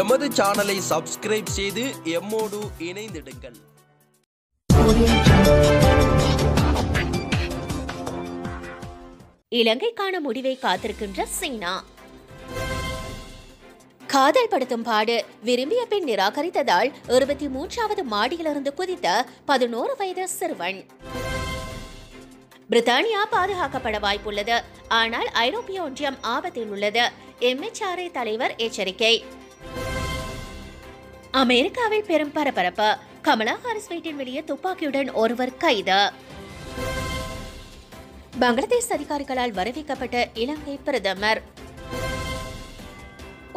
எமது சேனலை சப்ஸ்கிரைப் செய்து எம்மோடு இணைந்திடுங்கள் இலங்கைக்கான முடிவை காத்திருக்கின்ற சீனா பாடு விரும்பிய நிராகரித்ததால் மூன்றாவது மாடியிலிருந்து குதித்த பதினோரு வயது சிறுவன் பிரித்தானியா பாதுகாக்கப்பட வாய்ப்புள்ளது ஆனால் ஐரோப்பிய ஒன்றியம் ஆபத்தில் உள்ளது எம்எச்ஆர்ஐ தலைவர் எச்சரிக்கை அமெரிக்காவில் பெரும் பரபரப்பு கமலா ஹாரிஸ் வீட்டின் வெளியே துப்பாக்கியுடன் ஒருவர் கைது பங்களாதேஷ் அதிகாரிகளால் வரவேற்கப்பட்ட இலங்கை பிரதமர்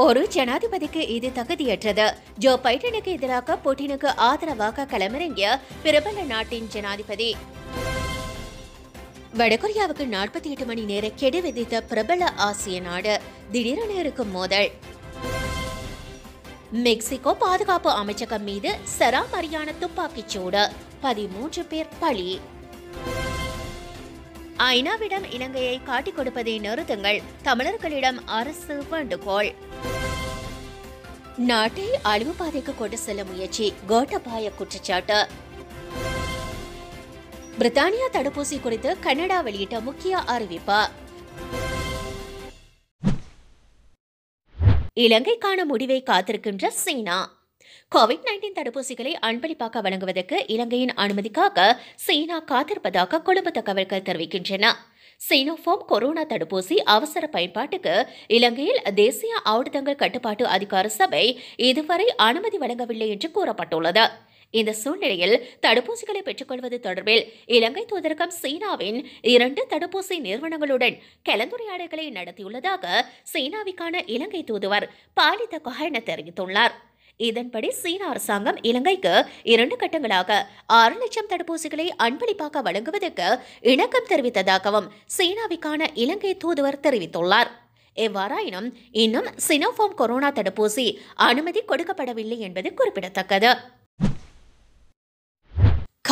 ஒரு ஜனாதிபதிக்கு இது தகுதியற்றது ஜோ பைடனுக்கு எதிராக புட்டினுக்கு ஆதரவாக களமிறங்கிய பிரபல நாட்டின் ஜனாதிபதி வடகொரியாவுக்கு நாற்பத்தி எட்டு மணி நேர கெடு விதித்த பிரபல ஆசிய நாடு திடீரென இருக்கும் மோதல் மெக்சிகோ பாதுகாப்பு அமைச்சகம் மீது சராமரியான துப்பாக்கிச் சூடு பதிமூன்று பேர் பலி ஐநாவிடம் இலங்கையை காட்டிக் கொடுப்பதை நிறுத்துங்கள் தமிழர்களிடம் அரசு வேண்டுகோள் நாட்டை அழிவு பாதைக்கு கொண்டு செல்ல முயற்சி கோட்டபாய குற்றச்சாட்டு பிரித்தானியா தடுப்பூசி குறித்து கனடா வெளியிட்ட முக்கிய அறிவிப்பு இலங்கைக்கான முடிவை காத்திருக்கின்ற சீனா கோவிட் நைன்டீன் தடுப்பூசிகளை அன்பளிப்பாக வழங்குவதற்கு இலங்கையின் அனுமதிக்காக சீனா காத்திருப்பதாக கொழும்பு தகவல்கள் தெரிவிக்கின்றன சீனோஃபோம் கொரோனா தடுப்பூசி அவசர பயன்பாட்டுக்கு இலங்கையில் தேசிய ஆடுதங்கள் கட்டுப்பாட்டு அதிகார சபை இதுவரை அனுமதி வழங்கவில்லை என்று கூறப்பட்டுள்ளது இந்த சூழ்நிலையில் தடுப்பூசிகளை பெற்றுக்கொள்வது தொடர்பில் இலங்கை தூதரகம் சீனாவின் இரண்டு தடுப்பூசி நிறுவனங்களுடன் கலந்துரையாடல்களை நடத்தியுள்ளதாக சீனாவிற்கான இலங்கை தூதுவர் பாலித கொஹன தெரிவித்துள்ளார் இதன்படி சீன அரசாங்கம் இலங்கைக்கு இரண்டு கட்டங்களாக ஆறு லட்சம் தடுப்பூசிகளை அன்பளிப்பாக வழங்குவதற்கு இணக்கம் தெரிவித்ததாகவும் சீனாவிற்கான இலங்கை தூதுவர் தெரிவித்துள்ளார் எவ்வாறாயினும் இன்னும் சினோஃபார்ம் கொரோனா தடுப்பூசி அனுமதி கொடுக்கப்படவில்லை என்பது குறிப்பிடத்தக்கது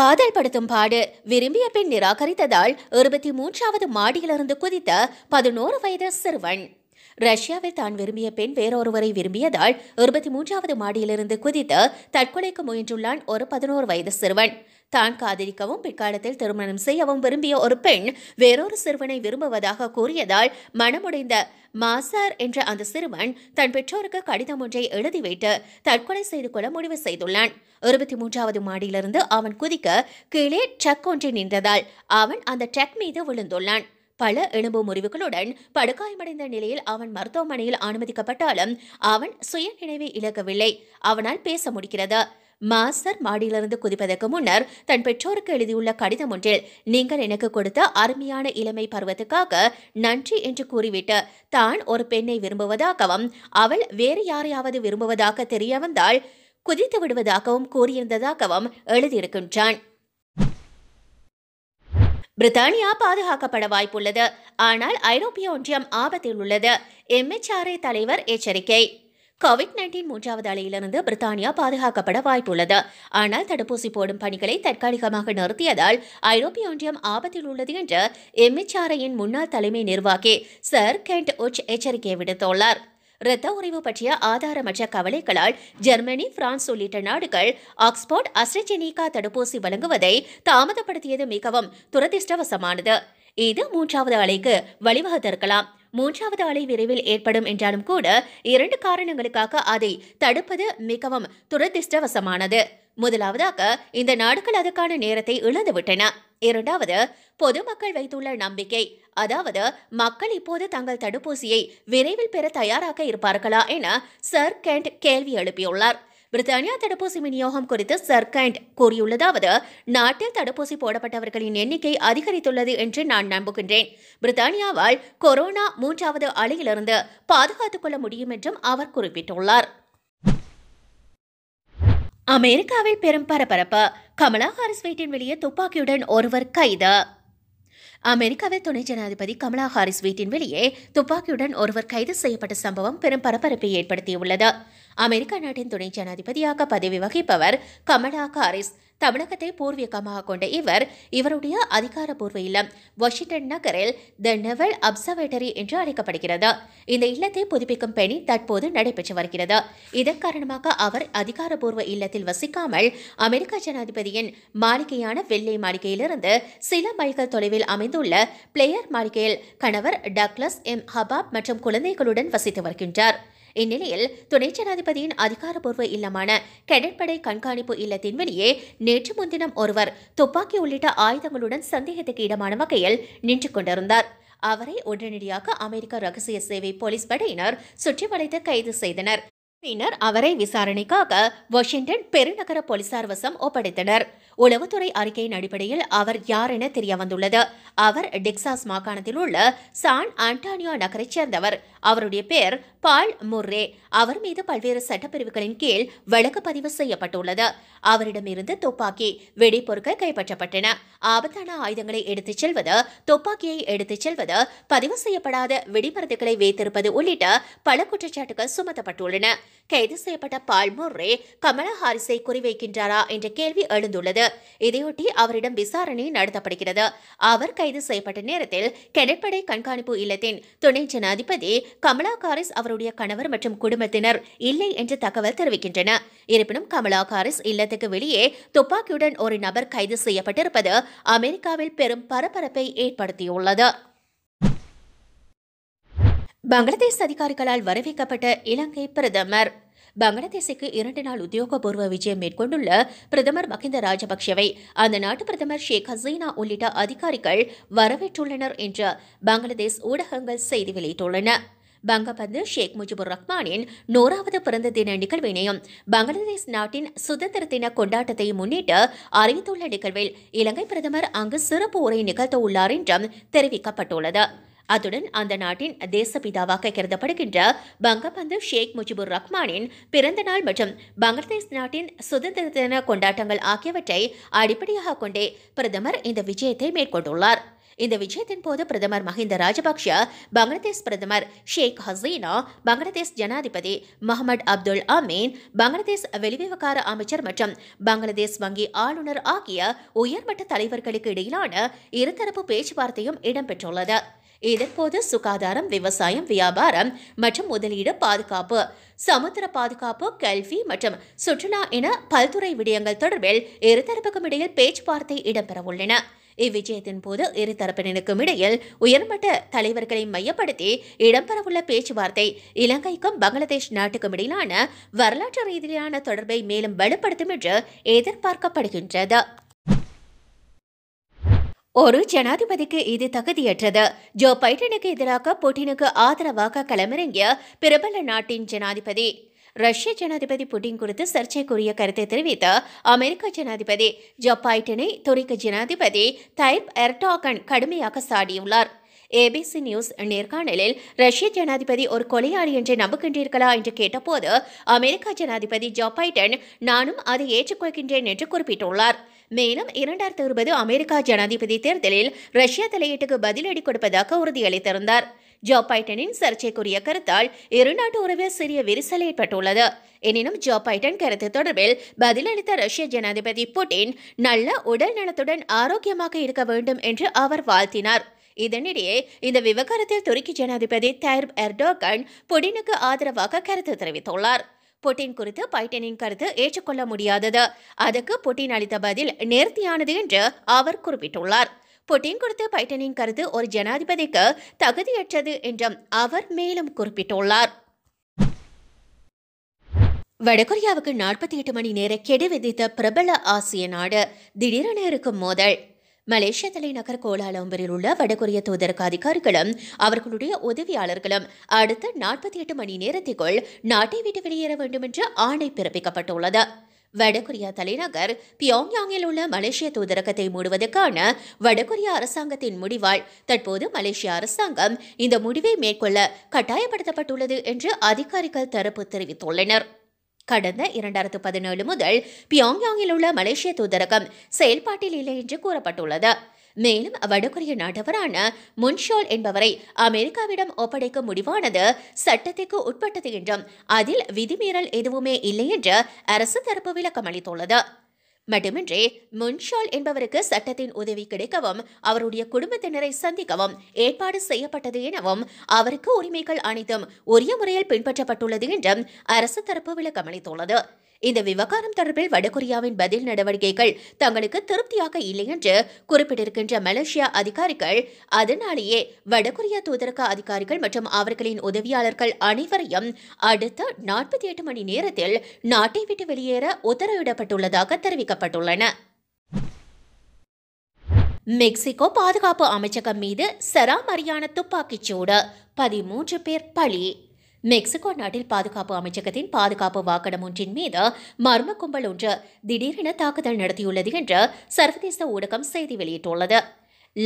காதல் படுத்தும் பாடு விரும்பிய பெண் நிராகரித்ததால் இருபத்தி மூன்றாவது மாடியிலிருந்து குதித்த பதினோரு வயது சிறுவன் ரஷ்யாவில் தான் விரும்பிய பெண் வேறொருவரை விரும்பியதால் இருபத்தி மூன்றாவது மாடியிலிருந்து குதித்து தற்கொலைக்கு முயன்றுள்ளான் ஒரு பதினோரு வயது சிறுவன் தான் காதலிக்கவும் பிற்காலத்தில் திருமணம் செய்யவும் விரும்பிய ஒரு பெண் வேறொரு சிறுவனை விரும்புவதாக கூறியதால் மனமுடைந்த மாசார் என்ற அந்த சிறுவன் தன் பெற்றோருக்கு கடிதம் ஒன்றை எழுதிவிட்டு தற்கொலை செய்து கொள்ள முடிவு செய்துள்ளான் இருபத்தி மூன்றாவது மாடியிலிருந்து அவன் குதிக்க கீழே ட்ரக் ஒன்றை நின்றதால் அவன் அந்த ட்ரக் மீது விழுந்துள்ளான் பல எலும்பு முறிவுகளுடன் படுகாயமடைந்த நிலையில் அவன் மருத்துவமனையில் அனுமதிக்கப்பட்டாலும் அவன் சுய நினைவை இழக்கவில்லை அவனால் பேச முடிகிறது மாஸ்டர் மாடியிலிருந்து குதிப்பதற்கு முன்னர் தன் பெற்றோருக்கு எழுதியுள்ள கடிதம் ஒன்றில் நீங்கள் எனக்கு கொடுத்த அருமையான இளமை பருவத்துக்காக நன்றி என்று கூறிவிட்டு தான் ஒரு பெண்ணை விரும்புவதாகவும் அவள் வேறு யாரையாவது விரும்புவதாக தெரிய வந்தால் குதித்து விடுவதாகவும் கூறியிருந்ததாகவும் எழுதியிருக்கின்றான் பிரித்தானியா பாதுகாக்கப்பட வாய்ப்புள்ளது ஆனால் ஐரோப்பிய ஒன்றியம் ஆபத்தில் உள்ளது எம்எச்ஆர்ஏ தலைவர் எச்சரிக்கை கோவிட் நைன்டீன் மூன்றாவது அலையிலிருந்து பிரித்தானியா பாதுகாக்கப்பட வாய்ப்புள்ளது ஆனால் தடுப்பூசி போடும் பணிகளை தற்காலிகமாக நிறுத்தியதால் ஐரோப்பிய ஒன்றியம் ஆபத்தில் உள்ளது என்று எம்எச்ஆர்ஐயின் முன்னாள் தலைமை நிர்வாகி சர் கெண்ட் உச் எச்சரிக்கை விடுத்துள்ளார் இரத்த உறைவு பற்றிய ஆதாரமற்ற கவலைகளால் ஜெர்மனி பிரான்ஸ் உள்ளிட்ட நாடுகள் ஆக்ஸ்போர்ட் அஸ்ட்ரஜெனிகா தடுப்பூசி வழங்குவதை தாமதப்படுத்தியது மிகவும் துரதிருஷ்டவசமானது இது மூன்றாவது அலைக்கு வழிவகுத்திருக்கலாம் மூன்றாவது அலை விரைவில் ஏற்படும் என்றாலும் கூட இரண்டு காரணங்களுக்காக அதை தடுப்பது மிகவும் துரதிருஷ்டவசமானது முதலாவதாக இந்த நாடுகள் அதற்கான நேரத்தை இழந்துவிட்டன இரண்டாவது பொதுமக்கள் வைத்துள்ள நம்பிக்கை அதாவது மக்கள் இப்போது தங்கள் தடுப்பூசியை விரைவில் பெற தயாராக இருப்பார்களா என சர் கெண்ட் கேள்வி எழுப்பியுள்ளார் பிரித்தானியா தடுப்பூசி விநியோகம் குறித்து சர்கண்ட் கூறியுள்ளதாவது நாட்டில் தடுப்பூசி போடப்பட்டவர்களின் எண்ணிக்கை அதிகரித்துள்ளது என்று நான் நம்புகின்றேன் பிரித்தானியாவால் கொரோனா மூன்றாவது அலையிலிருந்து பாதுகாத்துக் கொள்ள முடியும் என்றும் அவர் குறிப்பிட்டுள்ளார் அமெரிக்காவில் பெரும் பரபரப்பு கமலா ஹாரிஸ் வீட்டின் வெளியே துப்பாக்கியுடன் ஒருவர் கைது அமெரிக்காவில் துணை ஜனாதிபதி கமலா ஹாரிஸ் வீட்டின் வெளியே துப்பாக்கியுடன் ஒருவர் கைது செய்யப்பட்ட சம்பவம் பெரும் பரபரப்பை ஏற்படுத்தியுள்ளது அமெரிக்க நாட்டின் துணை ஜனாதிபதியாக பதவி வகிப்பவர் கமலா ஹாரிஸ் தமிழகத்தை பூர்வீகமாக கொண்ட இவர் இவருடைய அதிகாரப்பூர்வ இல்லம் வாஷிங்டன் நகரில் த நெவல் அப்சர்வேட்டரி என்று அழைக்கப்படுகிறது இந்த இல்லத்தை புதுப்பிக்கும் பணி தற்போது நடைபெற்று வருகிறது இதன் காரணமாக அவர் அதிகாரப்பூர்வ இல்லத்தில் வசிக்காமல் அமெரிக்க ஜனாதிபதியின் மாளிகையான வெள்ளை மாளிகையிலிருந்து சில மைல்கள் தொலைவில் அமைந்துள்ள பிளேயர் மாளிகையில் கணவர் டக்ளஸ் எம் ஹபாப் மற்றும் குழந்தைகளுடன் வசித்து வருகின்றார் இந்நிலையில் துணை ஜனாதிபதியின் அதிகாரப்பூர்வ இல்லமான கடற்படை கண்காணிப்பு இல்லத்தின் வெளியே நேற்று முன்தினம் ஒருவர் துப்பாக்கி உள்ளிட்ட ஆயுதங்களுடன் சந்தேகத்துக்கு இடமான வகையில் நின்று கொண்டிருந்தார் அவரை உடனடியாக அமெரிக்க ரகசிய சேவை போலீஸ் படையினர் சுற்றி வளைத்து கைது செய்தனர் பின்னர் அவரை விசாரணைக்காக வாஷிங்டன் பெருநகர போலீசார் வசம் ஒப்படைத்தனர் உளவுத்துறை அறிக்கையின் அடிப்படையில் அவர் யார் என தெரியவந்துள்ளது அவர் டெக்சாஸ் மாகாணத்தில் உள்ள சான் ஆண்டானியோ நகரைச் சேர்ந்தவர் அவருடைய பெயர் பால் முர்ரே அவர் மீது பல்வேறு சட்டப்பிரிவுகளின் கீழ் வழக்கு பதிவு செய்யப்பட்டுள்ளது அவரிடமிருந்து துப்பாக்கி வெடிப்பொருட்கள் கைப்பற்றப்பட்டன ஆபத்தான ஆயுதங்களை எடுத்துச் செல்வது துப்பாக்கியை எடுத்துச் செல்வது பதிவு செய்யப்படாத வெடிமருந்துகளை வைத்திருப்பது உள்ளிட்ட பல குற்றச்சாட்டுகள் சுமத்தப்பட்டுள்ளன கைது செய்யப்பட்ட பால்மோரே கமலா ஹாரிஸை குறிவைக்கின்றாரா என்ற கேள்வி எழுந்துள்ளது இதையொட்டி அவரிடம் விசாரணை நடத்தப்படுகிறது அவர் கைது செய்யப்பட்ட நேரத்தில் கடற்படை கண்காணிப்பு இல்லத்தின் துணை ஜனாதிபதி கமலா ஹாரிஸ் அவருடைய கணவர் மற்றும் குடும்பத்தினர் இல்லை என்று தகவல் தெரிவிக்கின்றன இருப்பினும் கமலா ஹாரிஸ் இல்லத்துக்கு வெளியே துப்பாக்கியுடன் ஒரு நபர் கைது செய்யப்பட்டிருப்பது அமெரிக்காவில் பெரும் பரபரப்பை ஏற்படுத்தியுள்ளது பங்களாதேஷ் அதிகாரிகளால் வரவேற்கப்பட்ட இலங்கை பிரதமர் பங்களாதேஷுக்கு இரண்டு நாள் உத்தியோகபூர்வ விஜயம் மேற்கொண்டுள்ள பிரதமர் மஹிந்த ராஜபக்சேவை அந்த நாட்டு பிரதமர் ஷேக் ஹசீனா உள்ளிட்ட அதிகாரிகள் வரவேற்றுள்ளனர் என்று பங்களாதேஷ் ஊடகங்கள் செய்தி வெளியிட்டுள்ளன பங்கபந்து ஷேக் முஜிபுர் ரஹ்மானின் நூறாவது பிறந்த தின நிகழ்வினையும் பங்களாதேஷ் நாட்டின் சுதந்திர தின கொண்டாட்டத்தையும் முன்னிட்டு அறிவித்துள்ள நிகழ்வில் இலங்கை பிரதமர் அங்கு சிறப்பு உரை நிகழ்த்த உள்ளார் என்றும் தெரிவிக்கப்பட்டுள்ளது அத்துடன் அந்த நாட்டின் தேசப்பிதாவாக கருதப்படுகின்ற பங்கபந்து ஷேக் முஜிபுர் ரஹ்மானின் பிறந்த நாள் மற்றும் பங்களாதேஷ் நாட்டின் சுதந்திர தின கொண்டாட்டங்கள் ஆகியவற்றை அடிப்படையாக கொண்டே பிரதமர் இந்த விஜயத்தை மேற்கொண்டுள்ளார் இந்த விஜயத்தின் போது பிரதமர் மஹிந்த ராஜபக்ஷ பங்களாதேஷ் பிரதமர் ஷேக் ஹசீனா பங்களாதேஷ் ஜனாதிபதி முகமது அப்துல் அமீன் பங்களாதேஷ் வெளிவிவகார அமைச்சர் மற்றும் பங்களாதேஷ் வங்கி ஆளுநர் ஆகிய உயர்மட்ட தலைவர்களுக்கு இடையிலான இருதரப்பு பேச்சுவார்த்தையும் இடம்பெற்றுள்ளது இதன்போது சுகாதாரம் விவசாயம் வியாபாரம் மற்றும் முதலீடு பாதுகாப்பு சமுத்திர பாதுகாப்பு கல்வி மற்றும் சுற்றுலா என பல்துறை விடயங்கள் தொடர்பில் இருதரப்புக்கும் இடையில் பேச்சுவார்த்தை இடம்பெறவுள்ளன இவ்விஜயத்தின் போது இருதரப்பினருக்கும் இடையில் உயர்மட்ட தலைவர்களை மையப்படுத்தி இடம்பெறவுள்ள பேச்சுவார்த்தை இலங்கைக்கும் பங்களாதேஷ் நாட்டுக்கும் இடையிலான வரலாற்று ரீதியிலான தொடர்பை மேலும் வலுப்படுத்தும் என்று எதிர்பார்க்கப்படுகின்றது ஒரு ஜனாதிபதிக்கு இது தகுதியற்றது ஜோ பைடனுக்கு எதிராக புட்டினுக்கு ஆதரவாக களமிறங்கிய பிரபல நாட்டின் ஜனாதிபதி ரஷ்ய ஜனாதிபதி புட்டின் குறித்து சர்ச்சைக்குரிய கருத்தை தெரிவித்த அமெரிக்க ஜனாதிபதி ஜோ பைடனை துருக்கி ஜனாதிபதி தைப் எர்டாகன் கடுமையாக சாடியுள்ளார் ஏபிசி நியூஸ் நேர்காணலில் ரஷ்ய ஜனாதிபதி ஒரு கொலையாளி என்று நம்புகின்றீர்களா என்று கேட்டபோது அமெரிக்க ஜனாதிபதி ஜோ பைடன் நானும் அதை ஏற்றுக்கொள்கின்றேன் என்று குறிப்பிட்டுள்ளார் மேலும் இரண்டாயிரத்தி இருபது அமெரிக்கா ஜனாதிபதி தேர்தலில் ரஷ்யா தலையீட்டுக்கு பதிலடி கொடுப்பதாக உறுதியளித்திருந்தார் ஜோ பைடனின் சர்ச்சைக்குரிய கருத்தால் இருநாட்டு உறவில் சிறிய விரிசல் ஏற்பட்டுள்ளது எனினும் ஜோ பைடன் கருத்து தொடர்பில் பதிலளித்த ரஷ்ய ஜனாதிபதி புட்டின் நல்ல உடல் நலத்துடன் ஆரோக்கியமாக இருக்க வேண்டும் என்று அவர் வாழ்த்தினார் இதனிடையே இந்த விவகாரத்தில் துருக்கி ஜனாதிபதி தைர்ப் எர்டோகன் புடினுக்கு ஆதரவாக கருத்து தெரிவித்துள்ளார் புட்டின் குறித்து பைடனின் கருத்து ஏற்றுக்கொள்ள முடியாதது அதற்கு புட்டின் அளித்த பதில் நேர்த்தியானது என்று அவர் குறிப்பிட்டுள்ளார் புட்டின் குறித்து பைடனின் கருத்து ஒரு ஜனாதிபதிக்கு தகுதியற்றது என்றும் அவர் மேலும் குறிப்பிட்டுள்ளார் வடகொரியாவுக்கு நாற்பத்தி எட்டு மணி நேர கெடு விதித்த பிரபல ஆசிய நாடு திடீரென இருக்கும் மோதல் மலேசிய தலைநகர் கோலாலம்பரில் உள்ள வடகொரிய தூதரக அதிகாரிகளும் அவர்களுடைய உதவியாளர்களும் அடுத்த நாற்பத்தி எட்டு மணி நேரத்திற்குள் நாட்டை விட்டு வெளியேற வேண்டும் என்று ஆணை பிறப்பிக்கப்பட்டுள்ளது வடகொரியா தலைநகர் பியோங்யாங்கில் உள்ள மலேசிய தூதரகத்தை மூடுவதற்கான வடகொரியா அரசாங்கத்தின் முடிவால் தற்போது மலேசிய அரசாங்கம் இந்த முடிவை மேற்கொள்ள கட்டாயப்படுத்தப்பட்டுள்ளது என்று அதிகாரிகள் தரப்பு தெரிவித்துள்ளனர் கடந்த இரண்டாயிரத்து பதினேழு முதல் பியாங்யாங்கில் உள்ள மலேசிய தூதரகம் செயல்பாட்டில் இல்லை என்று கூறப்பட்டுள்ளது மேலும் வடகொரிய நாட்டவரான முன்ஷால் என்பவரை அமெரிக்காவிடம் ஒப்படைக்கும் முடிவானது சட்டத்திற்கு உட்பட்டது என்றும் அதில் விதிமீறல் எதுவுமே இல்லை என்று அரசு தரப்பு விளக்கம் அளித்துள்ளது மட்டுமின்றி முன்ஷால் என்பவருக்கு சட்டத்தின் உதவி கிடைக்கவும் அவருடைய குடும்பத்தினரை சந்திக்கவும் ஏற்பாடு செய்யப்பட்டது எனவும் அவருக்கு உரிமைகள் அனைத்தும் உரிய முறையில் பின்பற்றப்பட்டுள்ளது என்றும் அரசு தரப்பு விளக்கமளித்துள்ளது இந்த விவகாரம் தொடர்பில் வடகொரியாவின் பதில் நடவடிக்கைகள் தங்களுக்கு திருப்தியாக இல்லை என்று குறிப்பிட்டிருக்கின்ற மலேசியா அதிகாரிகள் அதனாலேயே வடகொரியா தூதரக அதிகாரிகள் மற்றும் அவர்களின் உதவியாளர்கள் அனைவரையும் அடுத்த நாற்பத்தி எட்டு மணி நேரத்தில் நாட்டை விட்டு வெளியேற உத்தரவிடப்பட்டுள்ளதாக தெரிவிக்கப்பட்டுள்ளன மெக்சிகோ பாதுகாப்பு அமைச்சகம் மீது சராமரியான துப்பாக்கிச்சூடு பதிமூன்று பேர் பலி மெக்சிகோ நாட்டில் பாதுகாப்பு அமைச்சகத்தின் பாதுகாப்பு வாகனம் ஒன்றின் மீது மர்ம கும்பல் ஒன்று திடீரென தாக்குதல் நடத்தியுள்ளது என்று சர்வதேச ஊடகம் செய்தி வெளியிட்டுள்ளது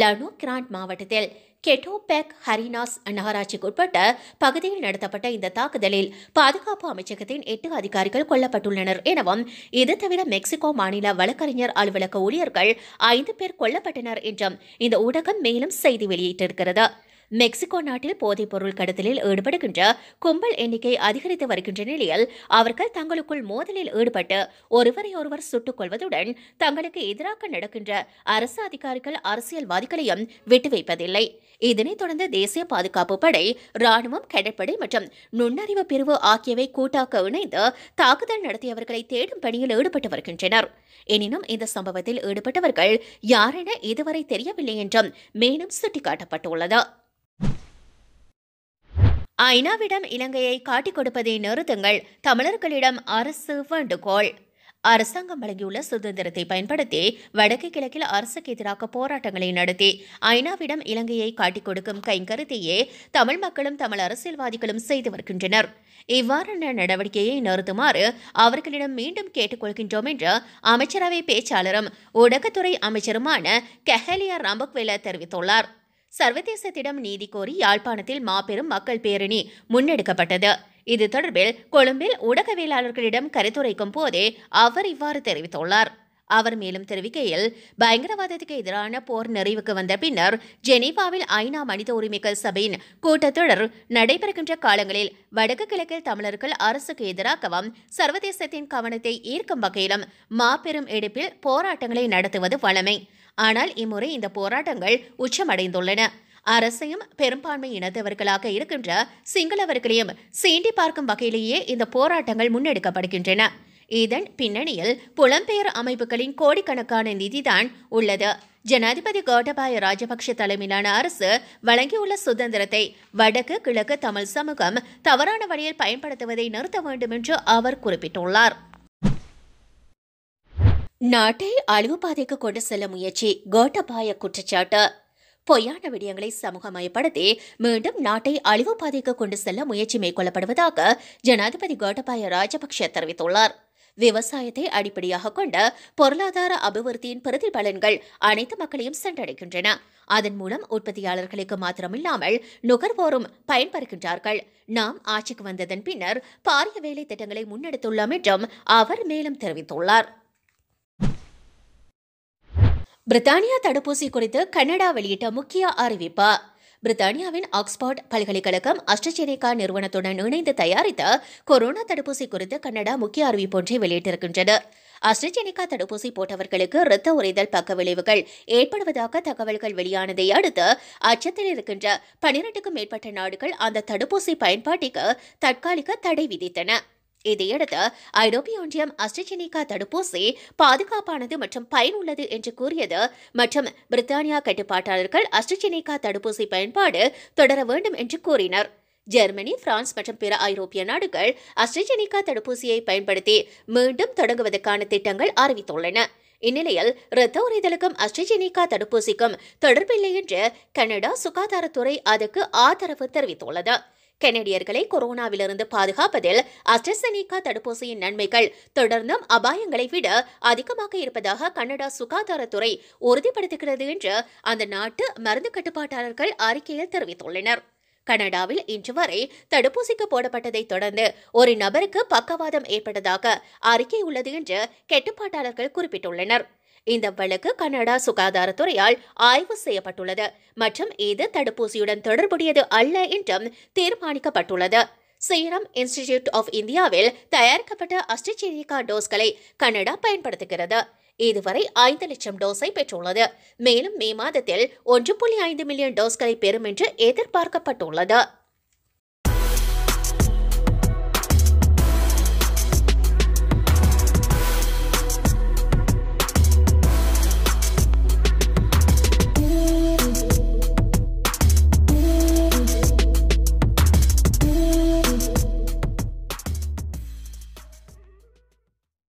லனோ கிராண்ட் மாவட்டத்தில் கெட்டோபெக் ஹரினாஸ் நகராட்சிக்குட்பட்ட பகுதியில் நடத்தப்பட்ட இந்த தாக்குதலில் பாதுகாப்பு அமைச்சகத்தின் எட்டு அதிகாரிகள் கொல்லப்பட்டுள்ளனர் எனவும் இது தவிர மெக்சிகோ மாநில வழக்கறிஞர் அலுவலக ஊழியர்கள் ஐந்து பேர் கொல்லப்பட்டனர் என்றும் இந்த ஊடகம் மேலும் செய்தி வெளியிட்டிருக்கிறது மெக்சிகோ நாட்டில் போதைப் பொருள் கடத்தலில் ஈடுபடுகின்ற கும்பல் எண்ணிக்கை அதிகரித்து வருகின்ற நிலையில் அவர்கள் தங்களுக்குள் மோதலில் ஈடுபட்டு ஒருவரையொருவர் சுட்டுக் கொள்வதுடன் தங்களுக்கு எதிராக நடக்கின்ற அரசு அதிகாரிகள் அரசியல்வாதிகளையும் விட்டு வைப்பதில்லை இதனைத் தொடர்ந்து தேசிய பாதுகாப்பு படை ராணுவம் கடற்படை மற்றும் நுண்ணறிவு பிரிவு ஆகியவை கூட்டாக இணைந்து தாக்குதல் நடத்தியவர்களை தேடும் பணியில் ஈடுபட்டு வருகின்றனர் எனினும் இந்த சம்பவத்தில் ஈடுபட்டவர்கள் யாரென இதுவரை தெரியவில்லை என்றும் மேலும் சுட்டிக்காட்டப்பட்டுள்ளது ஐநாவிடம் இலங்கையை காட்டிக் கொடுப்பதை நிறுத்துங்கள் தமிழர்களிடம் அரசு வேண்டுகோள் அரசாங்கம் வழங்கியுள்ள சுதந்திரத்தை பயன்படுத்தி வடக்கு கிழக்கில் அரசுக்கு எதிராக போராட்டங்களை நடத்தி ஐநாவிடம் இலங்கையை காட்டிக் கொடுக்கும் கைங்கருத்தையே தமிழ் மக்களும் தமிழ் அரசியல்வாதிகளும் செய்து வருகின்றனர் இவ்வாறான நடவடிக்கையை நிறுத்துமாறு அவர்களிடம் மீண்டும் கேட்டுக்கொள்கின்றோம் என்று அமைச்சரவை பேச்சாளரும் ஊடகத்துறை அமைச்சருமான கெஹலியா ராம்பக்வேல தெரிவித்துள்ளார் சர்வதேசத்திடம் நீதி கோரி யாழ்ப்பாணத்தில் மாபெரும் மக்கள் பேரணி முன்னெடுக்கப்பட்டது இது தொடர்பில் கொழும்பில் ஊடகவியலாளர்களிடம் கருத்துரைக்கும் போதே அவர் இவ்வாறு தெரிவித்துள்ளார் அவர் மேலும் தெரிவிக்கையில் பயங்கரவாதத்துக்கு எதிரான போர் நிறைவுக்கு வந்த பின்னர் ஜெனீவாவில் ஐநா மனித உரிமைகள் சபையின் கூட்டத்தொடர் நடைபெறுகின்ற காலங்களில் வடக்கு கிழக்கில் தமிழர்கள் அரசுக்கு எதிராகவும் சர்வதேசத்தின் கவனத்தை ஈர்க்கும் வகையிலும் மாபெரும் எடுப்பில் போராட்டங்களை நடத்துவது வழமை ஆனால் இம்முறை இந்த போராட்டங்கள் உச்சமடைந்துள்ளன அரசையும் பெரும்பான்மை இனத்தவர்களாக இருக்கின்ற சிங்களவர்களையும் சீண்டி பார்க்கும் வகையிலேயே இந்த போராட்டங்கள் முன்னெடுக்கப்படுகின்றன இதன் பின்னணியில் புலம்பெயர் அமைப்புகளின் கோடிக்கணக்கான நிதிதான் உள்ளது ஜனாதிபதி கோட்டபாய ராஜபக்ஷ தலைமையிலான அரசு வழங்கியுள்ள சுதந்திரத்தை வடக்கு கிழக்கு தமிழ் சமூகம் தவறான வழியில் பயன்படுத்துவதை நிறுத்த வேண்டும் என்று அவர் குறிப்பிட்டுள்ளார் நாட்டை அழிவு பாதைக்கு கொண்டு செல்ல முயற்சி கோட்டபாய குற்றச்சாட்டு பொய்யான விடயங்களை சமூகமயப்படுத்தி மீண்டும் நாட்டை அழிவு பாதைக்கு கொண்டு செல்ல முயற்சி மேற்கொள்ளப்படுவதாக ஜனாதிபதி கோட்டபாய ராஜபக்ஷ தெரிவித்துள்ளார் விவசாயத்தை அடிப்படையாக கொண்ட பொருளாதார அபிவிருத்தியின் பிரதிபலன்கள் அனைத்து மக்களையும் சென்றடைகின்றன அதன் மூலம் உற்பத்தியாளர்களுக்கு மாத்திரமில்லாமல் நுகர்வோரும் பயன்பெறுகின்றார்கள் நாம் ஆட்சிக்கு வந்ததன் பின்னர் பாரிய வேலை திட்டங்களை முன்னெடுத்துள்ளோம் என்றும் அவர் மேலும் தெரிவித்துள்ளார் பிரித்தானியா தடுப்பூசி குறித்து கனடா வெளியிட்ட முக்கிய அறிவிப்பு பிரித்தானியாவின் ஆக்ஸ்போர்ட் பல்கலைக்கழகம் அஸ்டஜெனிகா நிறுவனத்துடன் இணைந்து தயாரித்த கொரோனா தடுப்பூசி குறித்து கனடா முக்கிய அறிவிப்பு ஒன்றை வெளியிட்டிருக்கின்றது அஸ்டஜெனிகா தடுப்பூசி போட்டவர்களுக்கு இரத்த உறைதல் பக்க விளைவுகள் ஏற்படுவதாக தகவல்கள் வெளியானதை அடுத்து அச்சத்தில் இருக்கின்ற பனிரெண்டுக்கும் மேற்பட்ட நாடுகள் அந்த தடுப்பூசி பயன்பாட்டிற்கு தற்காலிக தடை விதித்தன இதையடுத்து ஐரோப்பிய ஒன்றியம் அஸ்ட்ரஜெனிகா தடுப்பூசி பாதுகாப்பானது மற்றும் பயனுள்ளது என்று கூறியது மற்றும் பிரித்தானியா கட்டுப்பாட்டாளர்கள் அஸ்ட்ரஜெனிகா தடுப்பூசி பயன்பாடு தொடர வேண்டும் என்று கூறினர் ஜெர்மனி பிரான்ஸ் மற்றும் பிற ஐரோப்பிய நாடுகள் அஸ்ட்ரஜெனிகா தடுப்பூசியை பயன்படுத்தி மீண்டும் தொடங்குவதற்கான திட்டங்கள் அறிவித்துள்ளன இந்நிலையில் இரத்த உறைதலுக்கும் அஸ்ட்ரஜெனிகா தடுப்பூசிக்கும் தொடர்பில்லை என்று கனடா சுகாதாரத்துறை அதுக்கு ஆதரவு தெரிவித்துள்ளது கெனடியர்களை கொரோனாவிலிருந்து பாதுகாப்பதில் அஸ்ட்ரசெனிகா தடுப்பூசியின் நன்மைகள் தொடர்ந்தும் அபாயங்களை விட அதிகமாக இருப்பதாக கனடா சுகாதாரத்துறை உறுதிப்படுத்துகிறது என்று அந்த நாட்டு மருந்து கட்டுப்பாட்டாளர்கள் அறிக்கையில் தெரிவித்துள்ளனர் கனடாவில் இன்று வரை தடுப்பூசிக்கு போடப்பட்டதை தொடர்ந்து ஒரு நபருக்கு பக்கவாதம் ஏற்பட்டதாக அறிக்கை உள்ளது என்று கட்டுப்பாட்டாளர்கள் குறிப்பிட்டுள்ளனர் இந்த வழக்கு கனடா சுகாதாரத்துறையால் ஆய்வு செய்யப்பட்டுள்ளது மற்றும் இது தடுப்பூசியுடன் தொடர்புடையது அல்ல என்றும் தீர்மானிக்கப்பட்டுள்ளது சீரம் இன்ஸ்டிடியூட் ஆஃப் இந்தியாவில் தயாரிக்கப்பட்ட அஸ்டிச்சீரிகா டோஸ்களை கனடா பயன்படுத்துகிறது இதுவரை ஐந்து லட்சம் டோஸை பெற்றுள்ளது மேலும் மே மாதத்தில் ஒன்று புள்ளி ஐந்து மில்லியன் டோஸ்களை பெறும் என்று எதிர்பார்க்கப்பட்டுள்ளது